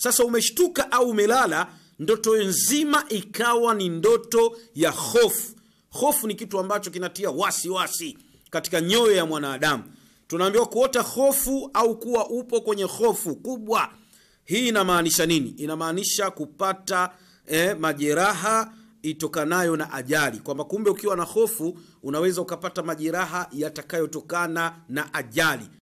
Sasa umeshtuka au umelala, ndoto nzima ikawa ni ndoto ya hofu. Hofu ni kitu ambacho kinatia wasiwasi wasi katika nyoyo ya mwanadamu. Tunaambiwa kuota hofu au kuwa upo kwenye hofu kubwa. Hii inamaanisha nini? Inamaanisha kupata eh, majeraha itokanayo na ajali, kwamba kumbe ukiwa na hofu unaweza ukapata majeraha yatakayotokana na ajali.